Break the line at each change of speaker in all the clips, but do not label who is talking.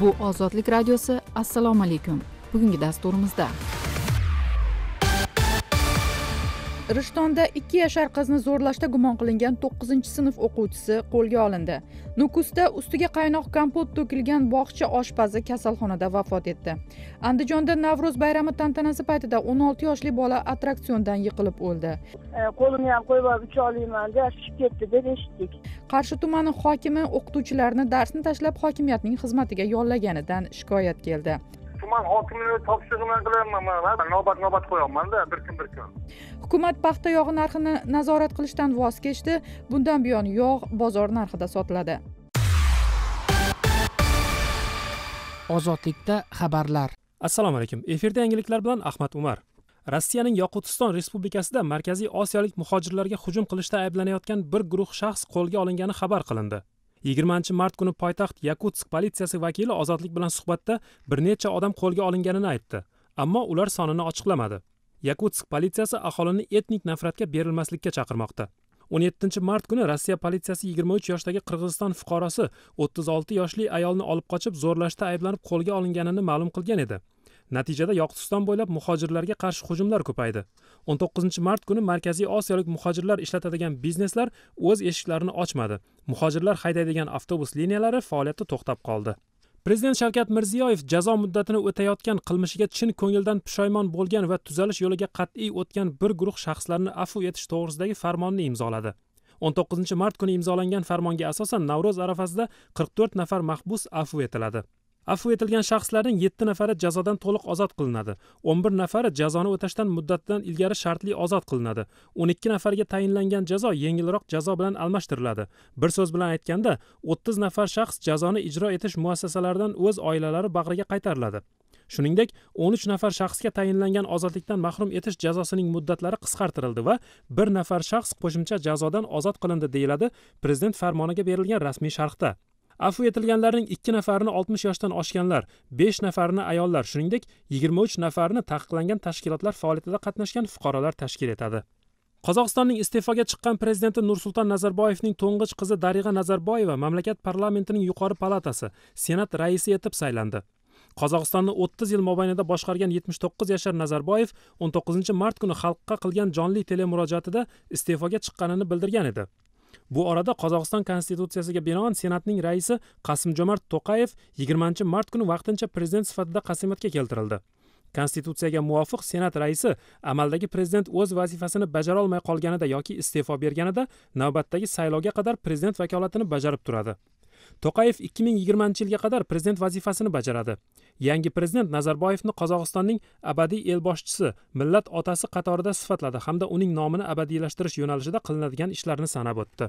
bu ozodlik radiosi assalomu alaykum bugungi dasturimizda rishtonda ikki yashar qizni zo'rlashda gumon qilingan to'qqizinchi sinf o'quvchisi qo'lga olindi nukusda ustiga qaynoq kompot to'kilgan bog'cha oshpazi kasalxonada vafot etdi andijonda navro'z bayrami tantanasi paytida o'n olti yoshli bola attraksiondan yiqilib o'ldi e, qo'limni ham qo'yib olib olayman, deb tushib ketdi deb eshitdik qarshi tumani hokimi o'qituvchilarni darsni tashlab hokimiyatning xizmatiga yollaganidan shikoyat keldi
tuman hokimini topshirig'ini qilaman navbat navbat qo'yapmanda bir kun bir kun
hukumat paxta yog'i narxini nazorat qilishdan voz kechdi bundan buyon yog' bozor narxida sotiladi
ozodlikda xabarlar
assalomu alaykum efirda yangiliklar bilan ahmad umar rossiyaning yoqutiston respublikasida markaziy osiyolik muhojirlarga hujum qilishda ayblanayotgan bir guruh shaxs qo'lga olingani xabar qilindi yigirmanchi mart kuni poytaxt yakutsk politsiyasi vakili ozodlik bilan suhbatda bir necha odam qo'lga olinganini aytdi ammo ular sonini ochiqlamadi yakutsk politsiyasi aholini etnik nafratga berilmaslikka chaqirmoqda o'n yettinchi mart kuni rossiya politsiyasi yigirma uch yoshdagi qirg'iziston fuqarosi o'ttiz olti yoshli ayolni olib qochib zo'rlashda ayblanib qo'lga olinganini ma'lum qilgan edi natijada yoqutiston bo'ylab muhojirlarga qarshi hujumlar ko'paydi 19 mart kuni markaziy osiyolik muhojirlar ishlatadigan bizneslar o'z eshiklarini ochmadi muhojirlar haydaydigan avtobus liniyalari faoliyati to'xtab qoldi prezident shavkat mirziyoyev jazo muddatini o'tayotgan qilmishiga chin ko'ngildan pushaymon bo'lgan va tuzalish yo'liga qat'iy o'tgan bir guruh shaxslarni afv etish to'g'risidagi farmonni imzoladi 19 mart kuni imzolangan farmonga asosan navro'z arafasida 44 nafar mahbus afv etiladi afv etilgan shaxslarning yetti nafari jazodan to'liq ozod qilinadi o'n bir nafari jazoni o'tashdan muddatidan ilgari shartli ozod qilinadi o'n ikki nafarga tayinlangan jazo yengilroq jazo bilan almashtiriladi bir so'z bilan aytganda o'ttiz nafar shaxs jazoni ijro etish muassasalaridan o'z oilalari bag'riga qaytariladi shuningdek o'n uch nafar shaxsga tayinlangan ozodlikdan mahrum etish jazosining muddatlari qisqartirildi va bir nafar shaxs qo'shimcha jazodan ozod qilindi deyiladi prezident farmoniga berilgan rasmiy sharhda afv etilganlarning ikki nafarini oltmish yoshdan oshganlar besh nafarini ayollar shuningdek yigirma uch nafarini taqiqlangan tashkilotlar faoliyatida qatnashgan fuqarolar tashkil etadi qozog'istonning iste'foga chiqqan prezidenti nursulton nazarboyevning to'ng'ich qizi darig'a nazarboyeva mamlakat parlamentining yuqori palatasi senat raisi etib saylandi qozog'istonni o'ttiz yil mobaynida boshqargan yetmish to'qqiz yashar nazarboyev o'n to'qqizinchi mart kuni xalqqa qilgan jonli telemurojaatida iste'foga chiqqanini bildirgan edi bu orada qozog'iston konstitutsiyasiga binoan senatning raisi qasim jomart to'qayev yigirmanchi mart kuni vaqtincha prezident sifatida qasamyodga keltirildi konstitutsiyaga muvofiq senat raisi amaldagi prezident o'z vazifasini bajarolmay qolganida yoki iste'fo berganida navbatdagi saylovga qadar prezident vakolatini bajarib turadi to'qayev ikki ming yigirmanchi yilga qadar prezident vazifasini bajaradi yangi prezident nazarboyevni qozog'istonning abadiy elboshchisi millat otasi qatorida sifatladi hamda uning nomini abadiylashtirish yo'nalishida qilinadigan ishlarni sanab o'tdi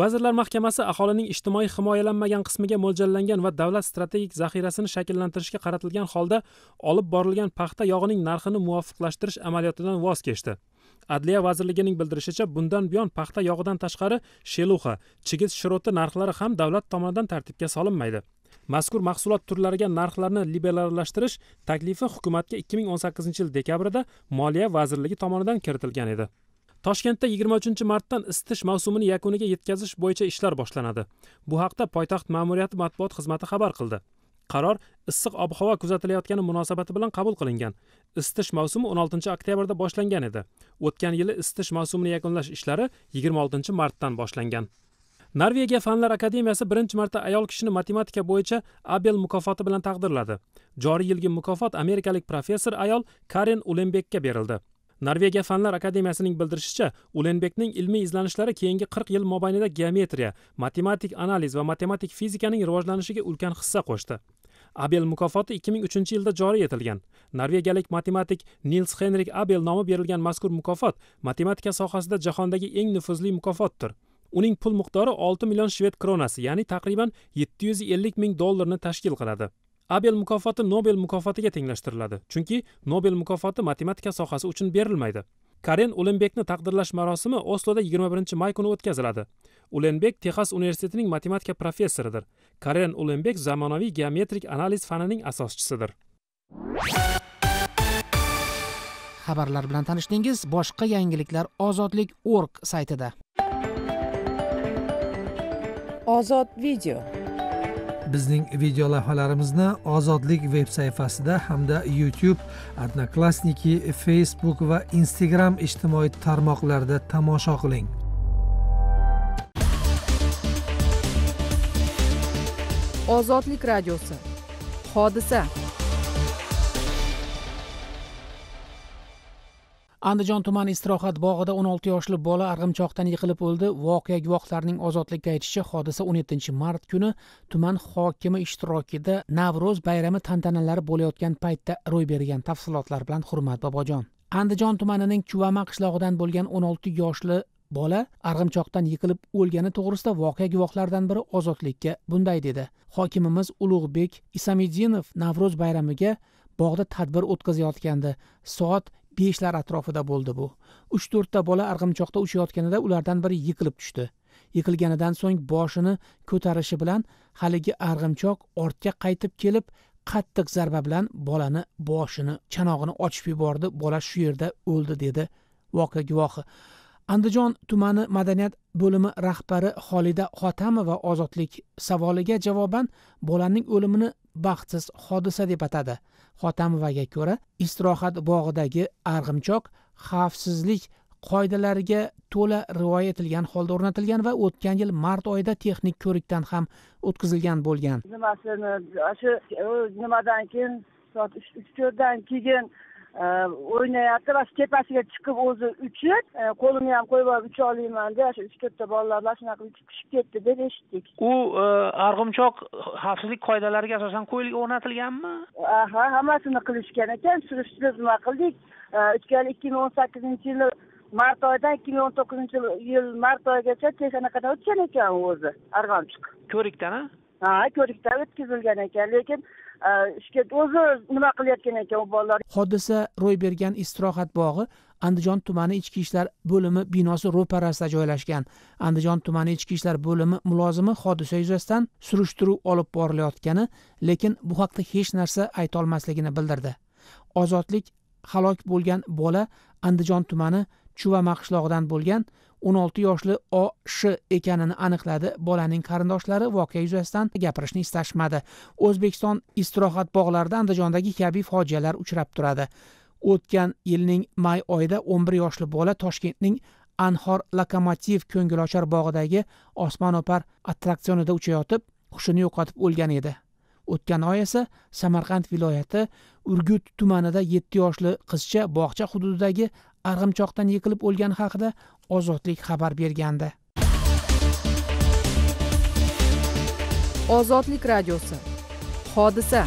vazirlar mahkamasi aholining ijtimoiy himoyalanmagan qismiga mo'ljallangan va davlat strategik zaxirasini shakllantirishga qaratilgan holda olib borilgan paxta yog'ining narxini muvofiqlashtirish amaliyotidan voz kechdi adliya vazirligining bildirishicha bundan buyon paxta yog'idan tashqari sheluxa chigit shiroti narxlari ham davlat tomonidan tartibga solinmaydi mazkur mahsulot turlariga narxlarni liberallashtirish taklifi hukumatga 2018 yil dekabrida moliya vazirligi tomonidan kiritilgan edi toshkentda 23 martdan isitish mavsumini yakuniga yetkazish bo'yicha ishlar boshlanadi bu haqda poytaxt ma'muriyati matbuot xizmati xabar qildi qaror issiq ob havo kuzatilayotgani munosabati bilan qabul qilingan isitish mavsumi 16 oktyabrda boshlangan edi o'tgan yili isitish mavsumini yakunlash ishlari 26 martdan boshlangan norvegiya fanlar akademiyasi birinchi marta ayol kishini matematika bo'yicha abel mukofoti bilan taqdirladi joriy yilgi mukofot amerikalik professor ayol karen ulenbekka berildi norvegiya fanlar akademiyasining bildirishicha ulenbekning ilmiy izlanishlari keyingi 40 yil mobaynida geometriya matematik analiz va matematik fizikaning rivojlanishiga ulkan hissa qo'shdi abel mukofoti 2003 yilda joriy etilgan norvegiyalik matematik nils henrik abel nomi berilgan mazkur mukofot matematika sohasida jahondagi eng nufuzli mukofotdir uning pul miqdori 6 million shved kronasi ya'ni taxriban 750 ming dollarni tashkil qiladi abel mukofoti nobel mukofotiga tenglashtiriladi chunki nobel mukofoti matematika sohasi uchun berilmaydi karen ulenbekni taqdirlash marosimi osloda 21 may kuni o'tkaziladi ulenbek texas universitetining matematika professoridir karen ulenbek zamonaviy geometrik analiz fanining asoschisidir
xabarlar bilan tanishdingiz boshqa yangiliklar ozodlik org saytida ozod video bizning lavhalarimizni ozodlik veb sahifasida hamda youtube odnoklassniki facebook va instagram ijtimoiy tarmoqlarida tomosha qiling ozodlik radiosi hodisa andijon tumani istirohat bog'ida 16 yoshli bola arg'imchoqdan yiqilib o'ldi voqea guvohlarining ozodlikka aytishicha hodisa 17 mart kuni tuman hokimi ishtirokida navro'z bayrami tantanalari bo'layotgan paytda ro'y bergan tafsilotlar bilan hurmat bobojon andijon tumanining chuvama qishlog'idan bo'lgan 16 yoshli bola arg'imchoqdan yiqilib o'lgani to'g'risida voqea guvohlaridan biri ozodlikka bunday dedi hokimimiz ulug'bek isamiddinov navro'z bayramiga bog'da tadbir o'tkazayotgandi soat beshlar atrofida bo'ldi bu uch to'rtta bola arg'imchoqda uchayotganida ulardan biri yiqilib tushdi yiqilganidan so'ng boshini ko'tarishi bilan haligi arg'imchoq ortga qaytib kelib qattiq zarba bilan bolani boshini chanog'ini ochib yubordi bola shu yerda o'ldi dedi voqea guvohi andijon tumani madaniyat bo'limi rahbari xolida xotamova ozodlik savoliga javoban bolaning o'limini baxtsiz hodisa deb atadi Xotamovaga ko'ra istirohat bog'idagi arg'imchoq xavfsizlik qoidalariga to'la rioya etilgan holda o'rnatilgan va o'tgan yil mart oyida texnik ko'rikdan ham o'tkazilgan bo'lgan
nimasini shu nimadan keyin soat uch to'rtdan keyin o'ynayapti va shu tepasiga chiqib o'zi uchib e, qo'limni ham qo'yib olib ucha deb shu uch to'rtta bolalar bilan shunaqa uchib
tushib ketdi deb eshitdik u e, arg'imchoq xavfsizlik qoidalariga asosan ko'ylik o'rnatilganmi
ha hammasini qilishgan ekan
surishtirib nima qildik o'tgan e, ikki ming o'n sakkizinchi yili mart oyidan ikki ming o'n to'qqizinchi yil mart oyigacha texanikadan o'tgan ekan u o'zi arg'amchiq ko'rikdan a ha ko'rikdan o'tkazilgan ekan lekin Э, o'zi nima qilayotgan ekan u bolalar hodisa ro'y bergan istirohat bog'i andijon tumani ichki ishlar bo'limi binosi ro'parasida joylashgan andijon tumani ichki ishlar bo'limi mulozimi hodisa yuzasidan surishtiruv olib borilayotgani lekin bu haqda hech narsa aytolmasligini bildirdi ozodlik halok bo'lgan bola andijon tumani chuvama qishloqidan bo'lgan o'n olti yoshli o sh ekanini aniqladi bolaning qarindoshlari voqea yuzasidan gapirishni istashmadi o'zbekiston istirohat bog'larida andijondagi kabi fojialar uchrab turadi o'tgan yilning may oyida o'n bir yoshli bola toshkentning anhor lokomotiv ko'ngilochar bog'idagi osmonopar attraksionida uchayotib hushini yo'qotib o'lgan edi o'tgan oy esa samarqand viloyati urgut tumanida yetti yoshli qizcha bog'cha hududidagi arg'imchoqdan yiqilib o'lgani haqida ozodlik xabar bergandi ozodlik radiosi hodisa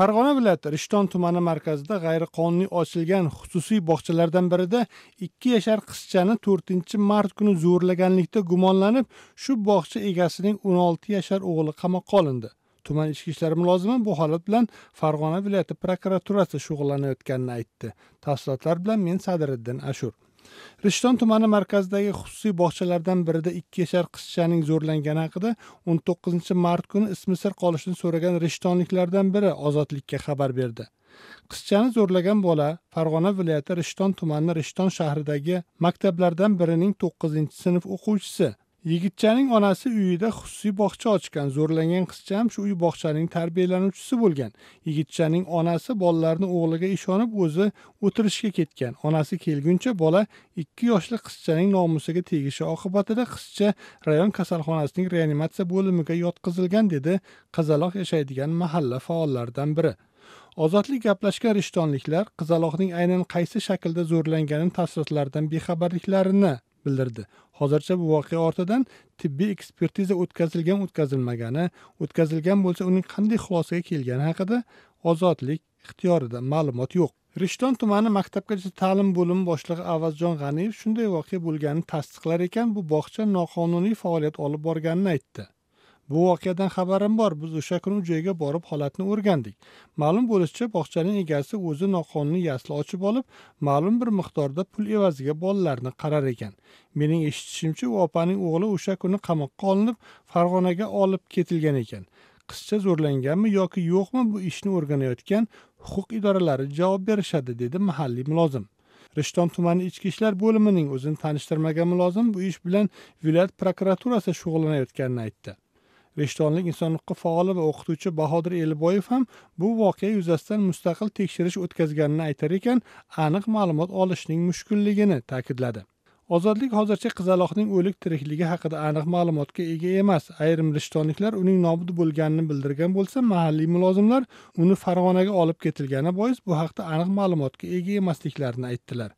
farg'ona viloyati rishton tumani markazida g'ayriqonuniy ochilgan xususiy bog'chalardan birida ikki yashar qizchani to'rtinchi mart kuni zo'rlaganlikda gumonlanib shu bog'cha egasining o'n olti yashar o'g'li qamoqqa olindi tuman ichki ishlar mulozimi bu holat bilan farg'ona viloyati prokuraturasi shug'ullanayotganini aytdi tafsilotlar bilan men sadiriddin ashur rishton tumani markazidagi xususiy bog'chalardan birida ikki yashar qizchaning zo'rlangani haqida o'n to'qqizinchi mart kuni ismi sir qolishini so'ragan rishtonliklardan biri ozodlikka xabar berdi qizchani zo'rlagan bola farg'ona viloyati rishton tumani rishton shahridagi maktablardan birining to'qqizinchi sinf o'quvchisi yigitchaning onasi uyida xususiy bog'cha ochgan zo'rlangan qizcha ham shu uy bog'chaning tarbiyalanuvchisi bo'lgan yigitchaning onasi bolalarni o'g'liga ishonib o'zi o'tirishga ketgan onasi kelguncha bola ikki yoshli qizchaning nomusiga tegishi oqibatida qizcha rayon kasalxonasining reanimatsiya bo'limiga yotqizilgan dedi qizaloq yashaydigan mahalla faollaridan biri ozodlik gaplashgan rishtonliklar qizaloqning aynan qaysi shaklda zo'rlangani tafsilotlaridan bexabarliklarini bildirdi hozircha bu voqea ortidan tibbiy ekspertiza o'tkazilgan o'tkazilmagani o'tkazilgan bo'lsa uning qanday xulosaga kelgani haqida ozodlik ixtiyorida ma'lumot yo'q rishton tumani maktabgacha ta'lim bo'limi boshlig'i avazjon g'aniyev shunday voqea bo'lganini tasdiqlar ekan bu bog'cha noqonuniy faoliyat olib borganini aytdi bu voqeadan xabarim bor biz o'sha kuni u joyga borib holatni o'rgandik ma'lum bo'lishicha bog'chaning egasi o'zi noqonuniy yasli ochib olib ma'lum bir miqdorda pul evaziga bolalarni qarar ekan mening eshitishimcha u opaning o'g'li o'sha kuni qamoqqa olinib farg'onaga olib ketilgan ekan qizcha zo'rlanganmi yoki yo'qmi bu ishni o'rganayotgan huquq idoralari javob berishadi dedi mahalliy mulozim rishton tumani ichki ishlar bo'limining o'zini tanishtirmagan mulozim bu ish bilan viloyat prokuraturasi shug'ullanayotganini aytdi rishtonlik insonhuquqi faoli va o'qituvchi bahodir elboyev ham bu voqea yuzasidan mustaqil tekshirish o'tkazganini aytar ekan aniq ma'lumot olishning mushkulligini ta'kidladi ozodlik hozircha qizaloqning o'lik tirikligi haqida aniq ma'lumotga ega emas ayrim rishtonliklar uning nobud bo'lganini bildirgan bo'lsa mahalliy mulozimlar uni farg'onaga olib ketilgani bois bu haqda aniq ma'lumotga ega emasliklarini aytdilar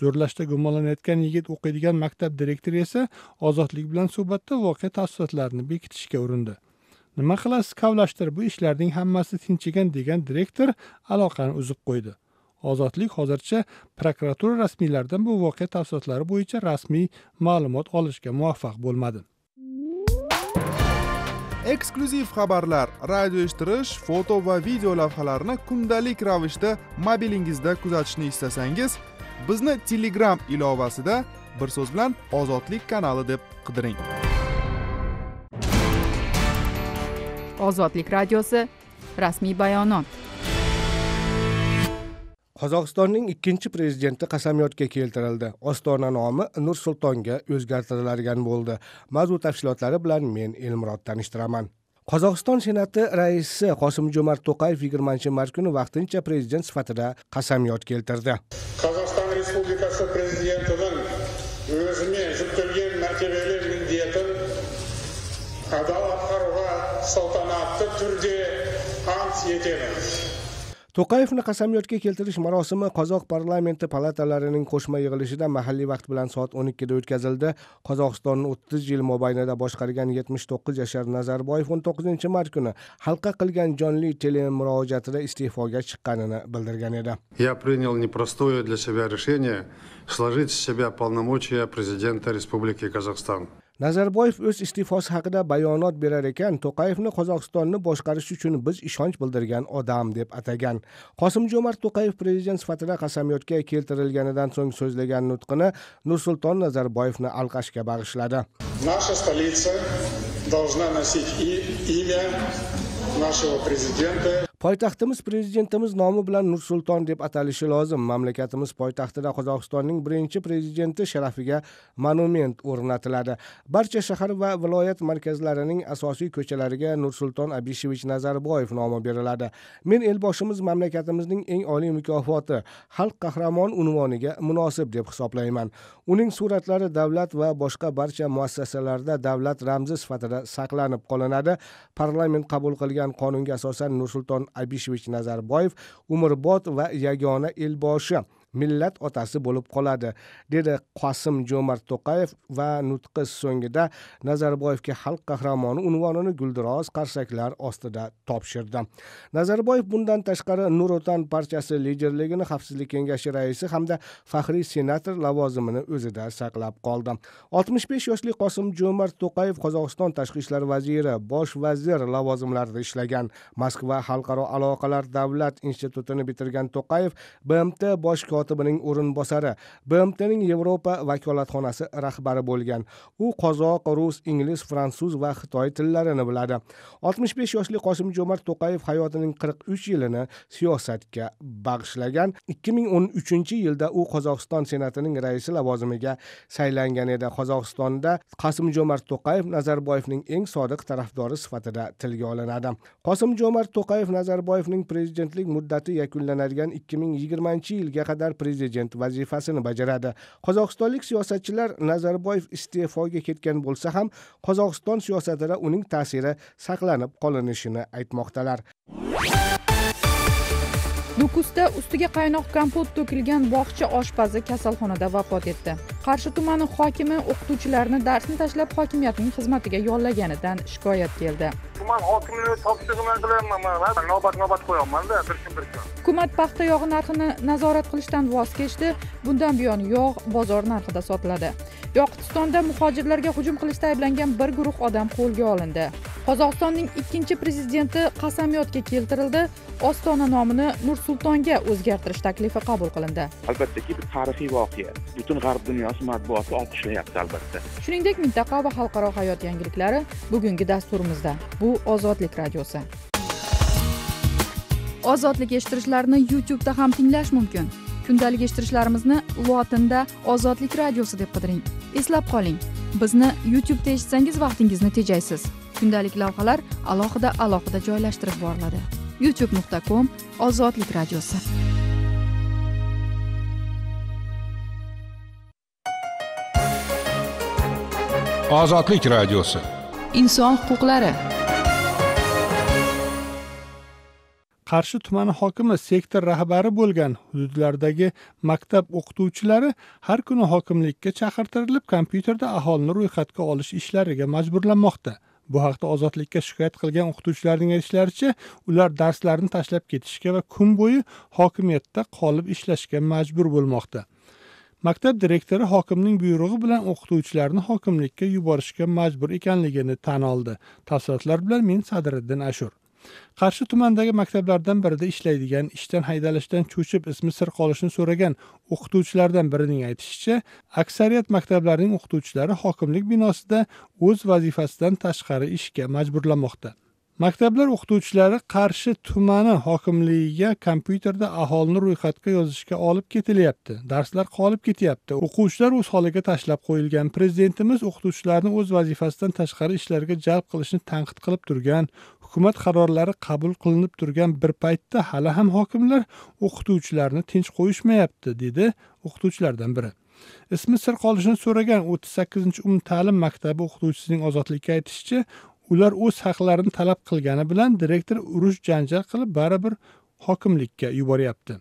zo'rlashda gumonlanayotgan yigit o'qiydigan maktab direktori esa ozodlik bilan suhbatda voqea tafsilotlarini bekitishga urindi nima qilasiz kavlashtir bu ishlarning hammasi tinchigan degan direktor aloqani uzib qo'ydi ozodlik hozircha prokuratura rasmiylaridan bu voqea tafsilotlari bo'yicha rasmiy ma'lumot olishga muvaffaq bo'lmadi
eksklyuziv xabarlar radio
eshittirish foto va video lavhalarni kundalik ravishda mobilingizda kuzatishni istasangiz bizni telegram ilovasida bir so'z bilan ozodlik kanali deb
qidiring
ozodlik radiosi rasmiy bayonot
qozog'istonning ikkinchi prezidenti qasamyodga keltirildi ostona nomi nur sultonga o'zgartiriladigan bo'ldi mavzu tafsilotlari bilan men elmurod tanishtiraman qozog'iston senati raisi qosim jo'mart to'qayev yigirmanchi mart kuni vaqtincha prezident sifatida qasamyod keltirdi
qozog'iston тұңғышы президентінің өзіме жүктелген мәртебелі міндетін адал атқаруға салтанатты түрде ант етемін
to'qayevni qasamyodga keltirish marosimi qozoq parlamenti palatalarining qo'shma yig'ilishida mahalliy vaqt bilan soat o'n ikkida o'tkazildi qozog'istonni o'ttiz yil mobaynida boshqargan yetmish to'qqiz yashar nazarboyev o'n to'qqizinchi mart kuni xalqqa qilgan jonli telemurojaatida iste'foga chiqqanini bildirgan edi
я принял непростое для себя решение сложить с себя полномочия президента республики казахстан
nazarboyev o'z iste'fosi haqida bayonot berar ekan to'qayevni qozog'istonni boshqarish uchun biz ishonch bildirgan odam deb atagan qosim jo'mart to'qayev prezident sifatida qasamyodga keltirilganidan so'ng so'zlagan nutqini nursulton nazarboyevni alqashga bag'ishladi
наша столица должна носить имя нашего
президента poytaxtimiz prezidentimiz nomi bilan nur sulton deb atalishi lozim mamlakatimiz poytaxtida qozog'istonning birinchi prezidenti sharafiga monument o'rnatiladi barcha shahar va viloyat markazlarining asosiy ko'chalariga nursulton abishevich nazarboyev nomi beriladi men elboshimiz mamlakatimizning eng oliy mukofoti xalq qahramoni unvoniga munosib deb hisoblayman uning suratlari davlat va boshqa barcha muassasalarda davlat ramzi sifatida saqlanib qolinadi parlament qabul qilgan qonunga asosan nursulton abishovich nazarboyev umrbod va yagona elboshi millat otasi bo'lib qoladi dedi qosim jo'mart to'qayev va nutqi so'ngida nazarboyevga xalq qahramoni unvonini guldiroz qarsaklar ostida topshirdi nazarboyev bundan tashqari nur otan partiyasi liderligini xavfsizlik kengashi raisi hamda faxriy senator lavozimini o'zida saqlab qoldi oltmish besh yoshli qosim jo'mart to'qayev qozog'iston tashqi ishlar vaziri bosh vazir lavozimlarida ishlagan moskva xalqaro aloqalar davlat institutini bitirgan to'qayev bmt bosh kotibining o'rinbosari bmtning yevropa vakolatxonasi rahbari bo'lgan u qozoq rus ingliz fransuz va xitoy tillarini biladi oltmish besh yoshli qosim jo'mart to'qayev hayotining qirq uch yilini siyosatga bag'ishlagan ikki ming o'n uchinchi yilda u qozog'iston senatining raisi lavozimiga saylangan edi qozog'istonda qasim jo'mart to'qayev nazarboyevning eng sodiq tarafdori sifatida tilga olinadi qosim jo'mart to'qayev nazarboyevning prezidentlik muddati yakunlanadigan ikki ming yigirmanchi yilga qadar rahbar prezident vazifasini bajaradi qozog'istonlik siyosatchilar nazarboyev iste'foga ketgan bo'lsa ham qozog'iston siyosatida uning ta'siri saqlanib qolinishini aytmoqdalar
nukusda ustiga qaynoq kompot to'kilgan bog'cha oshpazi kasalxonada vafot etdi qarshi tumani hokimi o'qituvchilarni darsni tashlab hokimiyatning xizmatiga yollaganidan shikoyat keldi
man hokimini topshirig'ini qilyapman
man navbat navbat qo'yapmanda bir kun bir kun
hukumat paxta yog'i narxini nazorat qilishdan voz kechdi bundan buyon yog' bozor narxida sotiladi yoqutistonda muhojirlarga hujum qilishda ayblangan bir guruh odam qo'lga olindi qozog'istonning ikkinchi prezidenti qasamyodga keltirildi ostona nomini nursultonga o'zgartirish taklifi qabul qilindi
albattaki bu tarixiy voqea butun g'arb dunyosi matbuoti olqishlayapti albatta
shuningdek mintaqa va xalqaro hayot yangiliklari bugungi dasturimizda bu ozodlik radiosi ozodlik eshittirishlarini youtubeda ham tinglash mumkin kundalik eshittirishlarimizni lotinda ozodlik radiosi deb qidiring eslab qoling bizni youtubeda eshitsangiz vaqtingizni tejaysiz kundalik lavhalar alohida alohida joylashtirib boriladi youtube nuqta com ozodlik radiosi
ozodlik radiosi
inson huquqlari qarshi tumani hokimi sektor rahbari bo'lgan hududlardagi maktab o'qituvchilari har kuni hokimlikka chaqirtirilib kompyuterda aholini ro'yxatga olish ishlariga majburlanmoqda bu haqda ozodlikka shikoyat qilgan o'qituvchilarning aytishlaricha ular darslarni tashlab ketishga va kun bo'yi hokimiyatda qolib ishlashga majbur bo'lmoqda maktab direktori hokimning buyrug'i bilan o'qituvchilarni hokimlikka yuborishga majbur ekanligini tan oldi tafsilotlar bilan men sadiriddin ashur qarshi tumanidagi maktablardan birida ishlaydigan ishdan haydalishdan cho'chib ismi sir qolishini so'ragan o'qituvchilardan birining aytishicha aksariyat maktablarning o'qituvchilari hokimlik binosida o'z vazifasidan tashqari ishga majburlanmoqda maktablar o'qituvchilari qarshi tumani hokimligiga kompyuterda aholini ro'yxatga yozishga olib ketilyapti darslar qolib ketyapti o'quvchilar o'z holiga tashlab qo'yilgan prezidentimiz o'qituvchilarni o'z vazifasidan tashqari ishlarga jalb qilishni tanqid qilib turgan hukumat qarorlari qabul qilinib turgan bir paytda hali ham hokimlar o'qituvchilarni tinch qo'yishmayapti dedi o'qituvchilardan biri ismi sir qolishini so'ragan o'ttiz sakkizinchi umumta'lim maktabi o'qituvchisining ozodlikka aytishicha ular o'z haqlarini talab qilgani bilan direktor urush janjal qilib baribir hokimlikka yuboryapti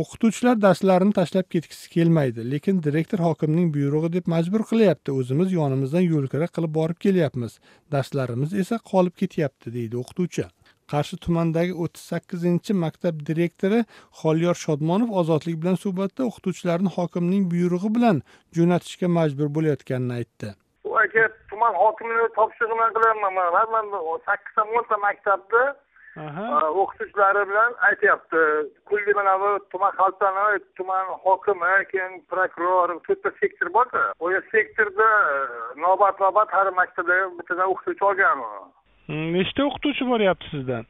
o'qituvchilar darslarini tashlab ketgisi kelmaydi lekin direktor hokimning buyrug'i deb majbur qilyapti o'zimiz yonimizdan yo'lkira qilib borib kelyapmiz darslarimiz esa qolib ketyapti deydi o'qituvchi qarshi tumanidagi o'ttiz sakkizinchi maktab direktori xoliyor shodmonov ozodlik bilan suhbatda o'qituvchilarni hokimning buyrug'i bilan jo'natishga majbur bo'layotganini aytdi
aka tuman hokimini topshirig'i bilan qilyapman man sakkiz o'nta maktabni o'qituvchilari bilan aytyapti kulli mana bu tuman xalq tuman hokimi keyin prokuror to'rtta sektor borda o'sha sektorda e, navbat navbat har maktabda bittadan o'qituvchi olgan
hmm, nechta o'qituvchi boryapti sizdan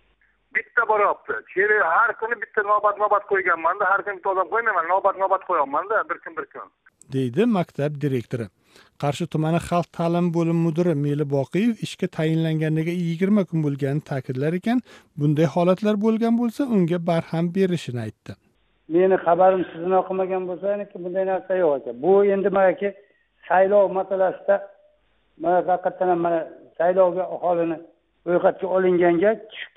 bitta boryapti cheri har kuni bitta navbat navbat qo'yganmanda har kuni bitta odam qo'ymayman navbat navbat qo'yyapmanda
bir kun bir kun deydi maktab direktori qarshi tumani xalq ta'limi bo'limi mudiri meli boqiyev ishga tayinlanganiga yigirma kun bo'lganini ta'kidlar ekan bunday holatlar bo'lgan bo'lsa unga barham berishini aytdi meni xabarim sizni o'qimagan bo'lsa bunday narsa yo'q ekan bu endi manaki saylov masalasida mana haqiqatdan ham mana saylovga aholini ro'yxatga olinganga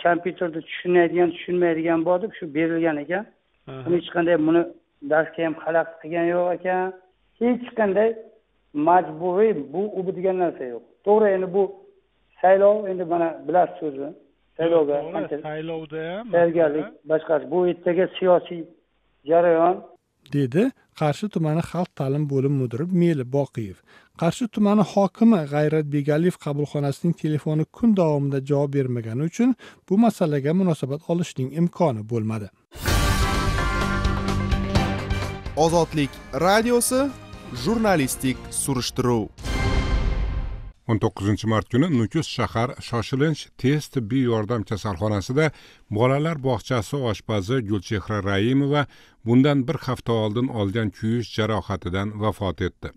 kompyuterda tushunadigan tushunmaydigan bor deb shu berilgan ekan hech qanday buni darsga
ham xalaqit qilgani yo'q ekan hech qanday majburiy bu u bu degan narsa yo'q to'g'ri endi bu saylov endi mana bilasiz o'zi saylovga saylovda ham tayyorgarlik boshqasi bu ertaga siyosiy jarayon dedi qarshi tumani xalq ta'lim bo'limi mudiri meli boqiyev qarshi tumani hokimi g'ayrat begaliyev qabulxonasining telefoni kun davomida javob bermagani uchun bu masalaga munosabat olishning imkoni bo'lmadi
ozodlik radiosi jurnalistik surishtiruv o'n to'qqizinchi mart kuni nukus shahar shoshilinch tez tibbiy yordam kasalxonasida bolalar bog'chasi oshpazi gulchehra raimova bundan bir hafta oldin olgan kuyish jarohatidan vafot etdi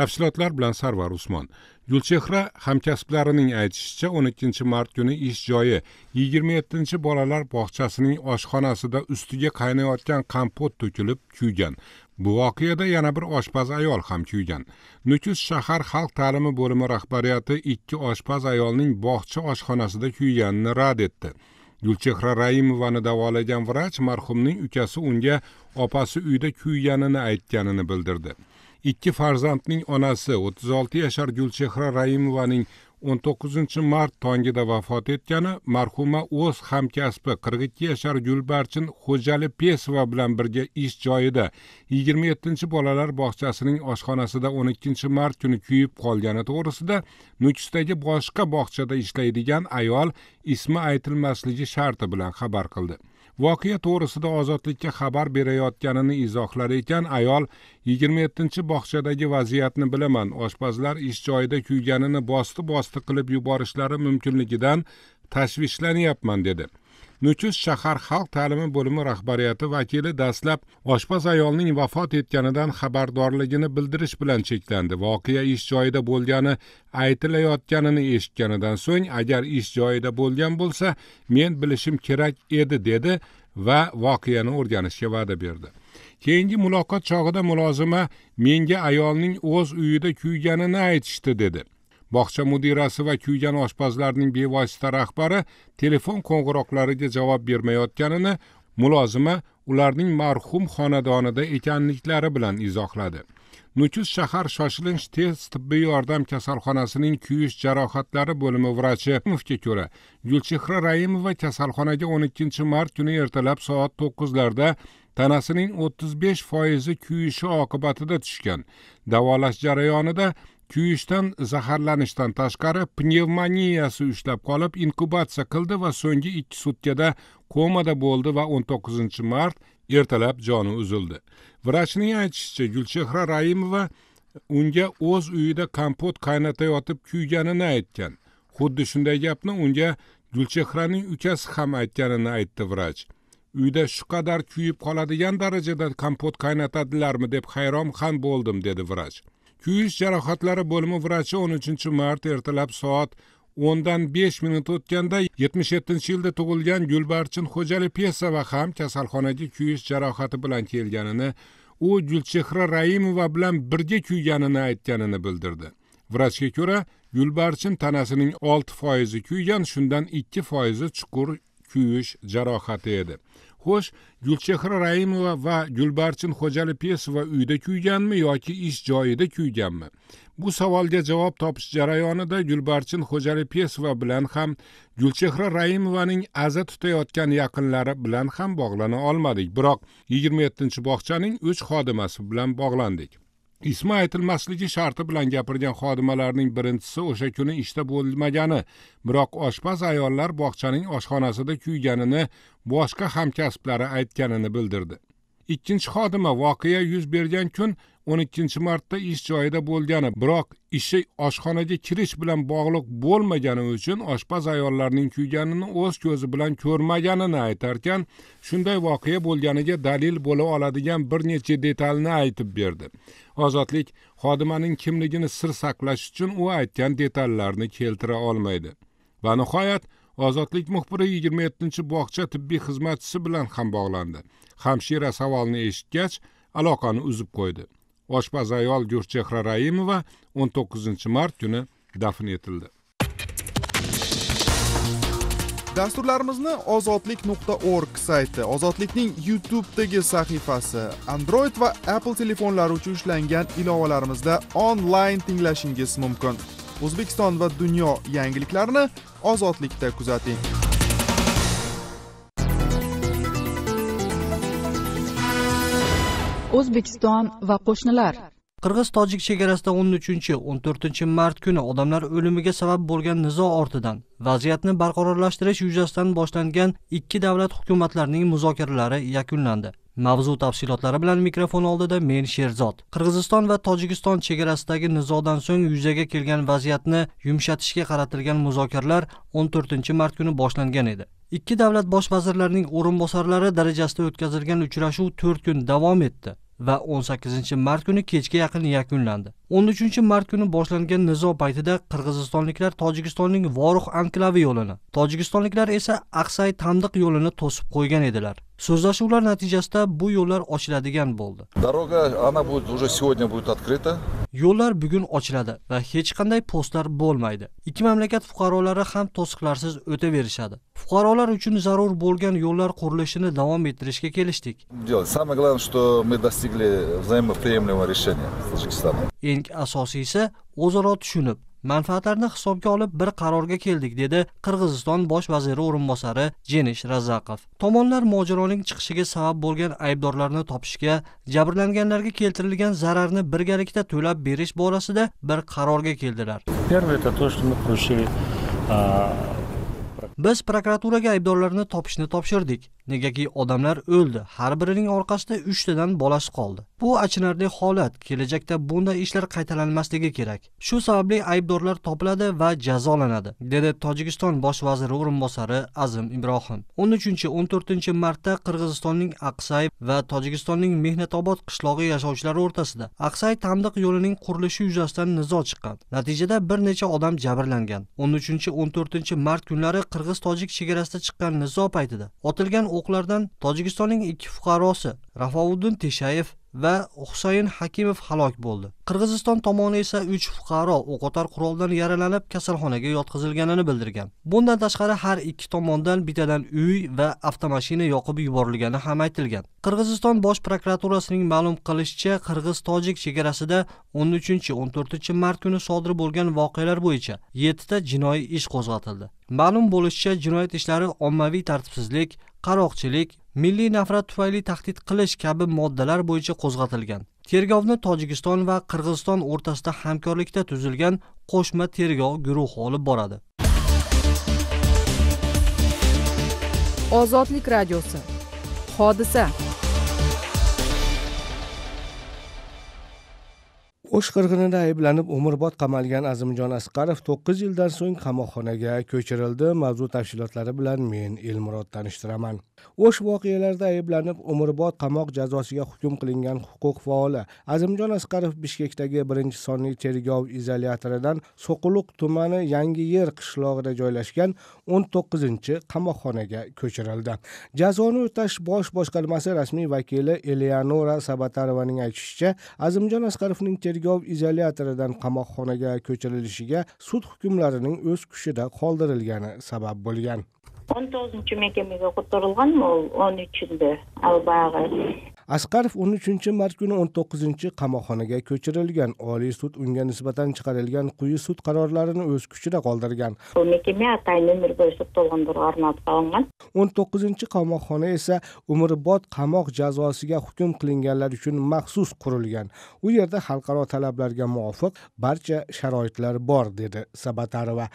tafsilotlar bilan sarvar usmon gulchehra hamkasblarining aytishicha o'n ikkinchi mart kuni ish joyi yigirma yettinchi bolalar bog'chasining oshxonasida ustiga qaynayotgan kompot to'kilib kuygan bu voqeada yana bir oshpaz ayol ham kuygan nukus shahar xalq ta'limi bo'limi rahbariyati ikki oshpaz ayolning bog'cha oshxonasida kuyganini rad etdi gulchehra raimovani davolagan vrach marhumning ukasi unga opasi uyda kuyganini aytganini bildirdi ikki farzandning onasi o'ttiz olti yashar gulchehra raimovaning o'n to'qqizinchi mart tongida vafot etgani marhuma o'z hamkasbi qirq ikki yashar gulbarchin xo'jali pesova bilan birga ish joyida yigirma yettinchi bolalar bog'chasining oshxonasida o'n ikkinchi mart kuni kuyib qolgani to'g'risida nukusdagi boshqa bog'chada ishlaydigan ayol ismi aytilmasligi sharti bilan xabar qildi voqea to'g'risida ozodlikka xabar berayotganini izohlar ekan ayol yigirma yettinchi bog'chadagi vaziyatni bilaman oshpazlar ish joyida kuyganini bosti bosti qilib yuborishlari mumkinligidan tashvishlanyapman dedi nukus shahar xalq ta'limi bo'limi rahbariyati vakili dastlab oshpaz ayolning vafot etganidan xabardorligini bildirish bilan cheklandi voqea ish joyida bo'lgani aytilayotganini eshitganidan so'ng agar ish joyida bo'lgan bo'lsa men bilishim kerak edi dedi va voqeani o'rganishga va'da berdi keyingi muloqot chog'ida mulozima menga ayolning o'z uyida kuyganini aytishdi dedi bog'cha mudirasi va kuygan oshpazlarning bevosita rahbari telefon qo'ng'iroqlariga javob bermayotganini mulozima ularning marhum xonadonida ekanliklari bilan izohladi nukus shahar shoshilinch tez tibbiy yordam kasalxonasining kuyish jarohatlari bo'limi vrachi ga ko'ra gulchehra raimova kasalxonaga o'n ikkinchi mart kuni ertalab soat to'qqizlarda tanasining o'ttiz besh foizi kuyishi oqibatida tushgan davolash jarayonida kuyishdan zaharlanishdan tashqari pnevmoniyasi ushlab qolib inkubatsiya qildi va so'nggi ikki sutkada komada bo'ldi va o'n to'qqizinchi mart ertalab joni uzildi vrachning aytishicha gulchehra raimova unga o'z uyida kompot qaynatayotib kuyganini aytgan xuddi shunday gapni unga gulchehraning ukasi ham aytganini aytdi vrach uyda shu qadar kuyib qoladigan darajada kompot qaynatadilarmi deb hayron ham bo'ldim dedi vrach kuyish jarohatlari bo'limi vrachi 13 mart ertalab soat o'ndan besh minut o'tganda 77 yilda tug'ilgan Gulbarchin Xo'jali Pesava ham kasalxonaga kuyish jarohati bilan kelganini, u Gulchehra Raimova bilan birga kuyganini aytganini bildirdi. Vrachga ko'ra, Gulbarchin tanasining 6 foizi kuygan, shundan 2 foizi chuqur kuyish jarohati edi. xo'sh gulchehra raimova va gulbarchin xo'jalipesova uyda kuyganmi yoki ish joyida kuyganmi bu savolga javob topish jarayonida gulbarchin xo'jalipesova bilan ham gulchehra raimovaning aza tutayotgan yaqinlari bilan ham bog'lana olmadik biroq yigirma yettinchi bog'chaning uch xodimasi bilan bog'landik ismi aytilmasligi sharti bilan gapirgan xodimalarning birinchisi o'sha kuni ishda bo'lmagani biroq oshpaz ayollar bog'chaning oshxonasida kuyganini boshqa hamkasblari aytganini bildirdi ikkinchi xodimi voqea yuz bergan kun o'n ikkinchi martda ish joyida bo'lgani biroq ishi oshxonaga kirish bilan bog'liq bo'lmagani uchun oshpaz ayollarning kuyganini o'z ko'zi bilan ko'rmaganini aytarkan shunday voqea bo'lganiga dalil bo'la oladigan bir necha detalni aytib berdi ozodlik xodimaning kimligini sir saqlash uchun u aytgan detallarni keltira olmaydi va nihoyat ozodlik muxbiri yigirma yettinchi bog'cha tibbiy xizmatchisi bilan ham bog'landi hamshira savolni eshitgach aloqani uzib qo'ydi oshpaz ayol gurchehra raimova o'n to'qqizinchi mart kuni dafn etildi dasturlarimizni
ozodlik nuqta org sayti ozodlikning youtubedagi sahifasi android va apple telefonlari uchun ishlangan ilovalarimizda onlayn tinglashingiz mumkin o'zbekiston va dunyo yangiliklarini ozodlikda kuzating
o'zbekiston va qo'shnilar
qirg'iz tojik chegarasida o'n uchinchi o'n to'rtinchi mart kuni odamlar o'limiga sabab bo'lgan nizo ortidan vaziyatni barqarorlashtirish yuzasidan boshlangan ikki davlat hukumatlarining muzokaralari yakunlandi Mavzu tafsilotlari bilan mikrofon oldida men Sherzod. Qirg'iziston va Tojikiston chegarasidagi nizodan so'ng yuzaga kelgan vaziyatni yumshatishga qaratilgan muzokaralar 14-mart kuni boshlangan edi. Ikki davlat bosh vazirlarining o'rinbosarlari darajasida o'tkazilgan uchrashuv 4 kun davom etdi va 18-mart kuni kechga yaqin yakunlandi. 13 mart kuni boshlangan nizo paytida qirg'izistonliklar tojikistonning vorux anklavi yo'lini tojikistonliklar esa aqsay tandiq yo'lini to'sib qo'ygan edilar so'zlashuvlar natijasida bu yo'llar ochiladigan bo'ldi
дорога она будет уже сегодня будет открыта
yo'llar bugun ochiladi va hech qanday postlar bo'lmaydi ikki mamlakat fuqarolari ham to'siqlarsiz o'taverishadi fuqarolar uchun zarur bo'lgan yo'llar qurilishini davom ettirishga kelishdik
самое главное что мы достигли взаимоприемлемого решения с таджикистаном
Eng asosiysi o'zaro tushunib, manfaatlarni hisobga olib bir qarorga keldik dedi qirg'iziston bosh vaziri o'rinbosari jenish razaqov tomonlar mojaroning chiqishiga sabab bo'lgan aybdorlarni topishga jabrlanganlarga keltirilgan zararni birgalikda to'lab berish borasida bir qarorga keldilar biz prokuraturaga aybdorlarni topishni topshirdik negaki odamlar o'ldi har birining orqasida 3 tadan bolasi qoldi bu achinarli holat kelajakda bunday ishlar qaytalanmasligi kerak shu sababli aybdorlar topiladi va jazolanadi dedi tojikiston bosh vaziri o'rinbosari azim ibrohim 13-14 martda qirg'izistonning aqsay va tojikistonning mehnatobod qishlog'i yashovchilari o'rtasida aqsay tandiq yo'lining qurilishi yuzasidan nizo chiqqan natijada bir necha odam jabrlangan 13-14 mart kunlari qirg'iz tojik chegarasida chiqqan nizo paytida otilgan o'qlardan tojikistonning ikki fuqarosi rafovuddin teshayev va husayn hakimov halok bo'ldi qirg'iziston tomoni esa uch fuqaro o'qotar quroldan yaralanib kasalxonaga yotqizilganini bildirgan bundan tashqari har ikki tomondan bittadan uy va avtomashina yoqib yuborilgani ham aytilgan qirg'iziston bosh prokuraturasining ma'lum qilishicha qirg'iz tojik chegarasida o'n uchinchi o'n to'rtinchi mart kuni sodir bo'lgan voqealar bo'yicha yettita jinoiy ish qo'zg'atildi ma'lum bo'lishicha jinoyat ishlari ommaviy tartibsizlik qaroqchilik milliy nafrat tufayli tahdid qilish kabi moddalar bo'yicha qo'zg'atilgan tergovni tojikiston va qirg'iziston o'rtasida hamkorlikda tuzilgan qo'shma tergov guruhi olib boradi
ozodlik radiosi hodisa
o'sh qirg'inida ayblanib umrbod qamalgan azimjon asqarov to'qqiz yildan so'ng qamoqxonaga ko'chirildi mavzu tafsilotlari bilan men elmurod tanishtiraman o'sh voqealarda ayblanib umrbod qamoq jazosiga hukm qilingan huquq faoli azimjon asqarov bishkekdagi birinchi sonli tergov izolyatoridan so'quluq tumani yangi yer qishlog'ida joylashgan o'n to'qqizinchi qamoqxonaga ko'chirildi jazoni o'tash bosh boshqarmasi rasmiy vakili eleonora sabatarovaning aytishicha azimjon asqarovning tergov izolyatoridan qamoqxonaga ko'chirilishiga sud hukmlarining o'z kuchida qoldirilgani sabab bo'lgan
он тогузунчу мекемеге которулган могул он үчүндө ал баягы
asqarov o'n uchinchi mart kuni o'n to'qqizinchi qamoqxonaga ko'chirilgan oliy sud unga nisbatan chiqarilgan quyi sud qarorlarini o'z kuchida qoldirgan o'n to'qqizinchi qamoqxona esa umrbod qamoq jazosiga hukm qilinganlar uchun maxsus qurilgan u yerda xalqaro talablarga muvofiq barcha sharoitlar bor dedi sabatarova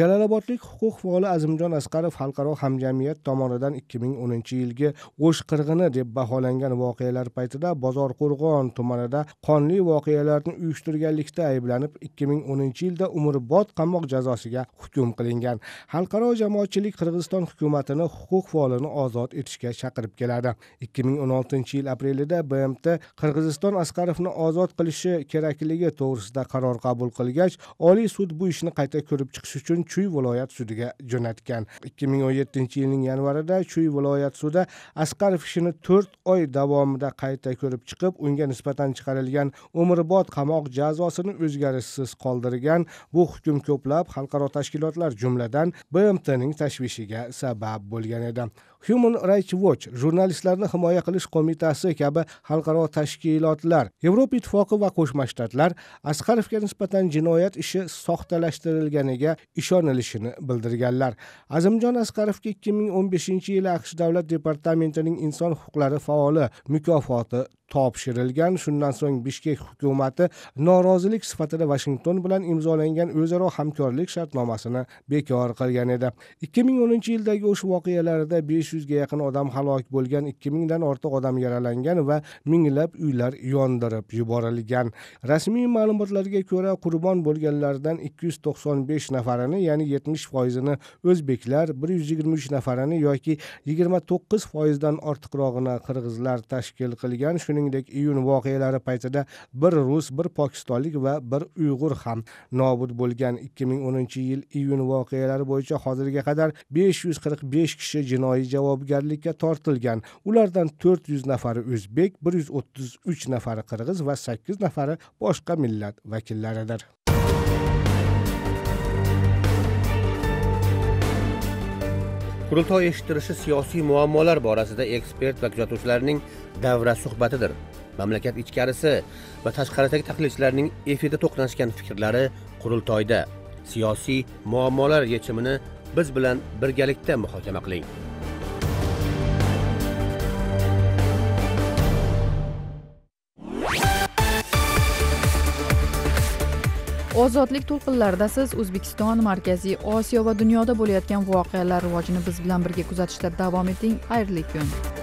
jalolobodlik huquq faoli azimjon asqarov xalqaro hamjamiyat tomonidan ikki ming o'ninchi yilgi o'sh qirg'ini deb baholangan voqea voqealar paytida bozorqo'rg'on tumanida qonli voqealarni uyushtirganlikda ayblanib ikki ming o'ninchi yilda umrbod qamoq jazosiga hukm qilingan xalqaro jamoatchilik qirg'iziston hukumatini huquq faolini ozod etishga chaqirib keladi ikki ming o'n oltinchi yil aprelida bmt qirg'iziston asqarovni ozod qilishi kerakligi to'g'risida qaror qabul qilgach oliy sud bu ishni qayta ko'rib chiqish uchun chuy viloyat sudiga jo'natgan ikki ming o'n yettinchi yilning yanvarida chuy viloyat sudi asqarov ishini to'rt oy davom tizimida qayta ko'rib chiqib unga nisbatan chiqarilgan umrbod qamoq jazosini o'zgarishsiz qoldirgan bu hukm ko'plab xalqaro tashkilotlar jumladan bmtning tashvishiga sabab bo'lgan edi Human Rights Watch, jurnalistlarni himoya qilish qo'mitasi kabi xalqaro tashkilotlar, Yevropa Ittifoqi va Qo'shma Shtatlar Asqarovga nisbatan jinoyat ishi soxtalashtirilganiga ishonilishini bildirganlar. Azimjon Asqarovga 2015-yil AQSh Davlat departamentining inson huquqlari faoli mukofoti topshirilgan shundan so'ng bishkek hukumati norozilik sifatida vashington bilan imzolangan o'zaro hamkorlik shartnomasini bekor qilgan edi ikki ming o'ninchi yildagi o'sh voqealarida besh besh yuzga yaqin odam halok bo'lgan ikki mingdan ortiq odam yaralangan va minglab uylar yondirib yuborilgan rasmiy ma'lumotlarga ko'ra qurbon bo'lganlardan ikki yuz to'qson besh nafarini ya'ni yetmish foizini o'zbeklar bir yuz yigirma uch nafarini yoki yigirma to'qqiz foizdan ortiqrog'ini qirg'izlar tashkil qilgan shuningdek iyun voqealari paytida bir rus bir pokistonlik va bir uyg'ur ham nobud bo'lgan ikki ming o'ninchi yil iyun voqealari bo'yicha hozirga qadar besh yuz qirq besh kishi jinoiy javobgarlikka tortilgan ulardan to'rt yuz nafari o'zbek bir yuz o'ttiz uch nafari qirg'iz va sakkiz nafari boshqa millat vakillaridir qurultoy eshittirishi siyosiy
muammolar borasida ekspert va kuzatuvchilarning davra suhbatidir mamlakat ichkarisi va tashqaridagi tahlilchilarning efirda to'qnashgan fikrlari qurultoyda siyosiy muammolar yechimini biz bilan birgalikda muhokama qiling
ozodlik to'lqinlarida siz o'zbekiston markaziy osiyo va dunyoda bo'layotgan voqealar rivojini biz bilan birga kuzatishda davom eting xayrli kun